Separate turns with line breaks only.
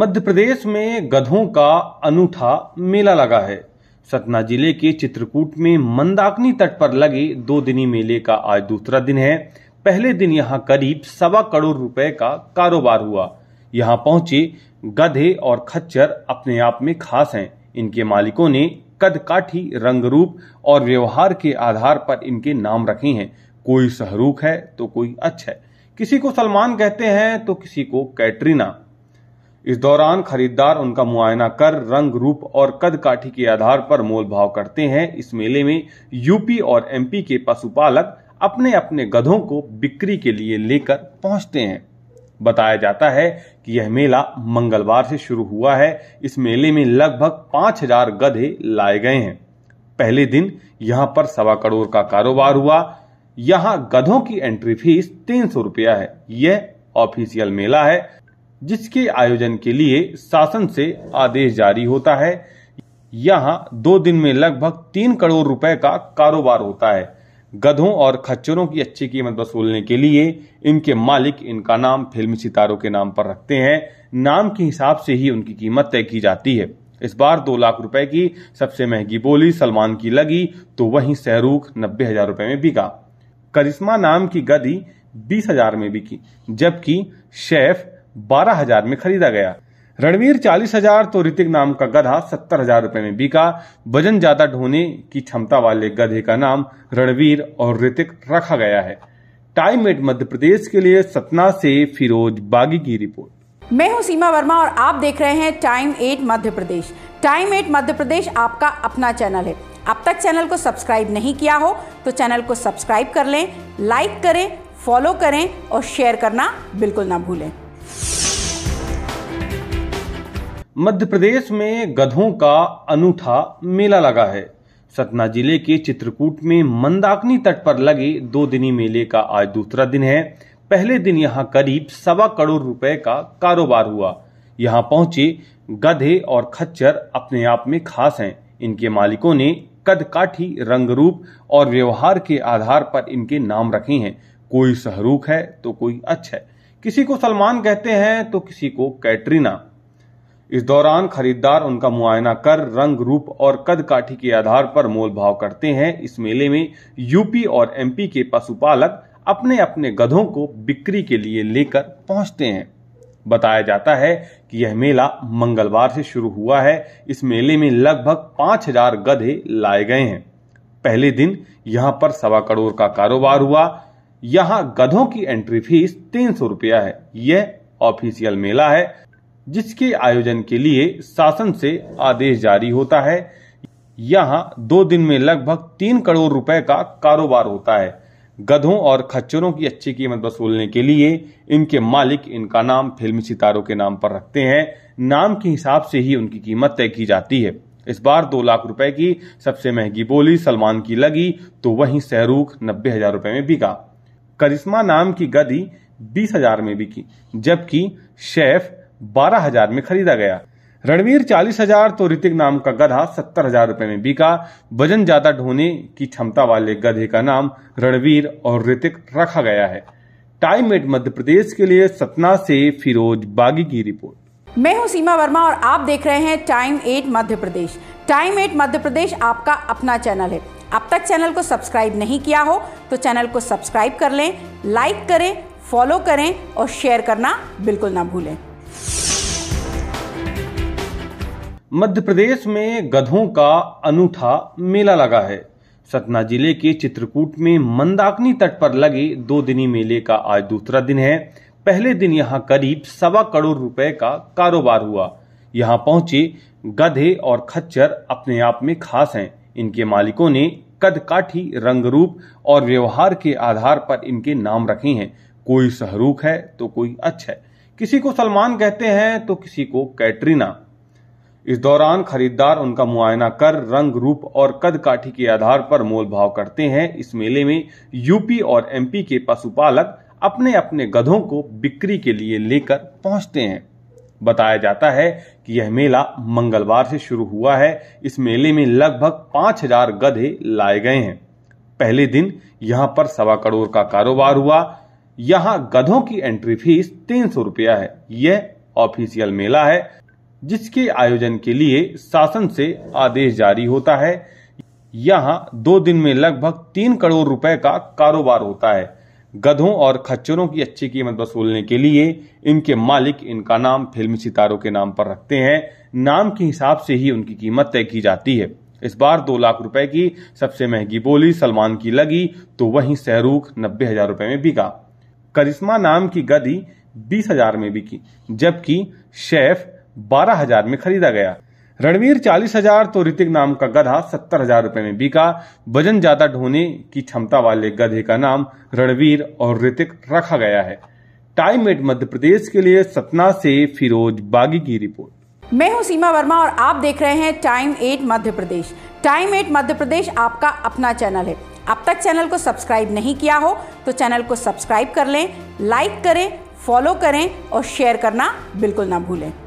मध्य प्रदेश में गधों का अनूठा मेला लगा है सतना जिले के चित्रकूट में मंदाकिनी तट पर लगे दो दिनी मेले का आज दूसरा दिन है पहले दिन यहां करीब सवा करोड़ रुपए का कारोबार हुआ यहां पहुंचे गधे और खच्चर अपने आप में खास हैं इनके मालिकों ने कद काठी रंग रूप और व्यवहार के आधार पर इनके नाम रखे हैं कोई शहरूख है तो कोई अच्छा है किसी को सलमान कहते हैं तो किसी को कैटरीना इस दौरान खरीदार उनका मुआयना कर रंग रूप और कद काठी के आधार पर मोल भाव करते हैं इस मेले में यूपी और एमपी के पशुपालक अपने अपने गधों को बिक्री के लिए लेकर पहुंचते हैं बताया जाता है कि यह मेला मंगलवार से शुरू हुआ है इस मेले में लगभग पांच हजार गधे लाए गए हैं पहले दिन यहां पर सवा करोड़ का कारोबार हुआ यहां गधों की एंट्री फीस तीन सौ रुपया है यह ऑफिशियल मेला है जिसके आयोजन के लिए शासन से आदेश जारी होता है यहाँ दो दिन में लगभग तीन करोड़ रुपए का कारोबार होता है गधों और खच्चरों की अच्छी कीमत वसूलने के लिए इनके मालिक इनका नाम फिल्मी सितारों के नाम पर रखते हैं नाम के हिसाब से ही उनकी कीमत तय की जाती है इस बार दो लाख रुपए की सबसे महंगी बोली सलमान की लगी तो वहीं शहरुख नब्बे हजार रुपए में बिका करिश्मा नाम की गदी बीस हजार में बिकी जबकि शेफ बारह हजार में खरीदा गया रणवीर चालीस हजार तो ऋतिक नाम का गधा सत्तर हजार रूपए में बिका वजन ज्यादा ढोने की क्षमता वाले गधे का नाम रणवीर और ऋतिक रखा गया है टाइम एट मध्य प्रदेश के लिए सतना से फिरोज बागी की रिपोर्ट
मैं हूं सीमा वर्मा और आप देख रहे हैं time at Madhya Pradesh time at Madhya Pradesh आपका अपना चैनल है अब तक चैनल को सब्सक्राइब नहीं किया हो तो चैनल को सब्सक्राइब कर लें लाइक करें फॉलो करें और शेयर करना बिल्कुल ना भूलें
मध्य प्रदेश में गधों का अनूठा मेला लगा है सतना जिले के चित्रकूट में मंदाकिनी तट पर लगे दो दिनी मेले का आज दूसरा दिन है पहले दिन यहां करीब सवा करोड़ रुपए का कारोबार हुआ यहां पहुंचे गधे और खच्चर अपने आप में खास हैं इनके मालिकों ने कद काठी रंग रूप और व्यवहार के आधार पर इनके नाम रखे हैं कोई शहरूख है तो कोई अच्छा है किसी को सलमान कहते हैं तो किसी को कैटरीना इस दौरान खरीददार उनका मुआयना कर रंग रूप और कद काठी के आधार पर मोल भाव करते हैं इस मेले में यूपी और एमपी के पशुपालक अपने अपने गधों को बिक्री के लिए लेकर पहुंचते हैं बताया जाता है कि यह मेला मंगलवार से शुरू हुआ है इस मेले में लगभग पांच हजार गधे लाए गए हैं पहले दिन यहां पर सवा करोड़ का कारोबार हुआ यहां गधों की एंट्री फीस तीन सौ रुपया है यह ऑफिशियल मेला है जिसके आयोजन के लिए शासन से आदेश जारी होता है यहाँ दो दिन में लगभग तीन करोड़ रुपए का कारोबार होता है गधों और खच्चरों की अच्छी कीमत वसूलने के लिए इनके मालिक इनका नाम फिल्मी सितारों के नाम पर रखते हैं नाम के हिसाब से ही उनकी कीमत तय की जाती है इस बार दो लाख रुपए की सबसे महंगी बोली सलमान की लगी तो वहीं शहरुख नब्बे हजार रुपए में बिका करिश्मा नाम की गदी बीस हजार में बिकी जबकि शेफ बारह हजार में खरीदा गया रणवीर चालीस हजार तो ऋतिक नाम का गधा सत्तर हजार रूपए में बिका वजन ज्यादा ढोने की क्षमता वाले गधे का नाम रणवीर और ऋतिक रखा गया है टाइम एट मध्य प्रदेश के लिए सतना से फिरोज बागी की रिपोर्ट
मैं हूं सीमा वर्मा और आप देख रहे हैं time at Madhya Pradesh time at Madhya Pradesh आपका अपना चैनल है अब तक चैनल को सब्सक्राइब नहीं किया हो तो चैनल को सब्सक्राइब कर लें लाइक करें फॉलो करें और शेयर करना बिल्कुल ना भूलें
मध्य प्रदेश में गधों का अनूठा मेला लगा है सतना जिले के चित्रकूट में मंदाकिनी तट पर लगे दो दिनी मेले का आज दूसरा दिन है पहले दिन यहां करीब सवा करोड़ रुपए का कारोबार हुआ यहां पहुंचे गधे और खच्चर अपने आप में खास हैं इनके मालिकों ने कद काठी रंग रूप और व्यवहार के आधार पर इनके नाम रखे हैं कोई शहरूख है तो कोई अच्छा है किसी को सलमान कहते हैं तो किसी को कैटरीना इस दौरान खरीदार उनका मुआयना कर रंग रूप और कद काठी के आधार पर मोल भाव करते हैं इस मेले में यूपी और एमपी के पशुपालक अपने अपने गधों को बिक्री के लिए लेकर पहुंचते हैं बताया जाता है कि यह मेला मंगलवार से शुरू हुआ है इस मेले में लगभग पांच हजार गधे लाए गए हैं पहले दिन यहां पर सवा करोड़ का कारोबार हुआ यहां गधों की एंट्री फीस तीन सौ रुपया है यह ऑफिशियल मेला है जिसके आयोजन के लिए शासन से आदेश जारी होता है यहाँ दो दिन में लगभग तीन करोड़ रुपए का कारोबार होता है गधों और खच्चरों की अच्छी कीमत वसूलने के लिए इनके मालिक इनका नाम फिल्म सितारों के नाम पर रखते हैं नाम के हिसाब से ही उनकी कीमत तय की जाती है इस बार दो लाख रुपए की सबसे महंगी बोली सलमान की लगी तो वहीं शहरुख नब्बे हजार रुपए में बिका करिश्मा नाम की गदी बीस हजार में बिकी जबकि शेफ बारह हजार में खरीदा गया रणवीर चालीस हजार तो ऋतिक नाम का गधा सत्तर हजार रूपए में बिका वजन ज्यादा ढोने की क्षमता वाले गधे का नाम रणवीर और ऋतिक रखा गया है टाइम एट मध्य प्रदेश के लिए सतना से फिरोज बागी की रिपोर्ट
मैं हूं सीमा वर्मा और आप देख रहे हैं time at Madhya Pradesh time at Madhya Pradesh आपका अपना चैनल है अब तक चैनल को सब्सक्राइब नहीं किया हो तो चैनल को सब्सक्राइब कर लें लाइक करें फॉलो करें और शेयर करना बिल्कुल ना भूलें